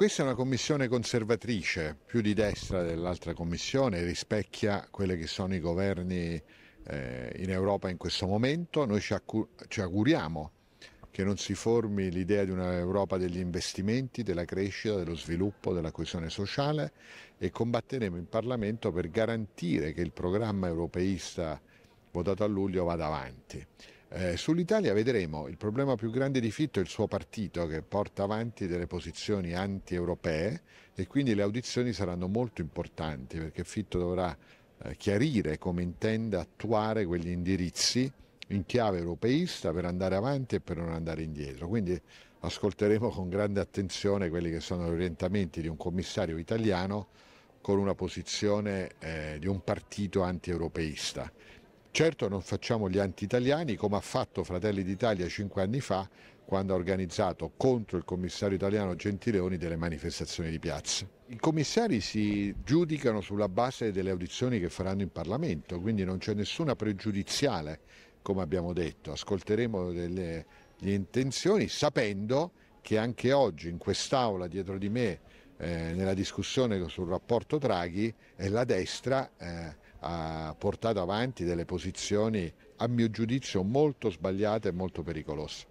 Questa è una commissione conservatrice, più di destra dell'altra commissione, rispecchia quelli che sono i governi eh, in Europa in questo momento. Noi ci, ci auguriamo che non si formi l'idea di un'Europa degli investimenti, della crescita, dello sviluppo, della coesione sociale e combatteremo in Parlamento per garantire che il programma europeista votato a luglio vada avanti. Eh, Sull'Italia vedremo, il problema più grande di Fitto è il suo partito che porta avanti delle posizioni anti-europee e quindi le audizioni saranno molto importanti perché Fitto dovrà eh, chiarire come intende attuare quegli indirizzi in chiave europeista per andare avanti e per non andare indietro. Quindi ascolteremo con grande attenzione quelli che sono gli orientamenti di un commissario italiano con una posizione eh, di un partito anti-europeista. Certo non facciamo gli anti-italiani come ha fatto Fratelli d'Italia cinque anni fa quando ha organizzato contro il commissario italiano Gentileoni delle manifestazioni di piazza. I commissari si giudicano sulla base delle audizioni che faranno in Parlamento, quindi non c'è nessuna pregiudiziale, come abbiamo detto. Ascolteremo delle, le intenzioni sapendo che anche oggi in quest'Aula dietro di me, eh, nella discussione sul rapporto Draghi, è la destra... Eh, ha portato avanti delle posizioni a mio giudizio molto sbagliate e molto pericolose.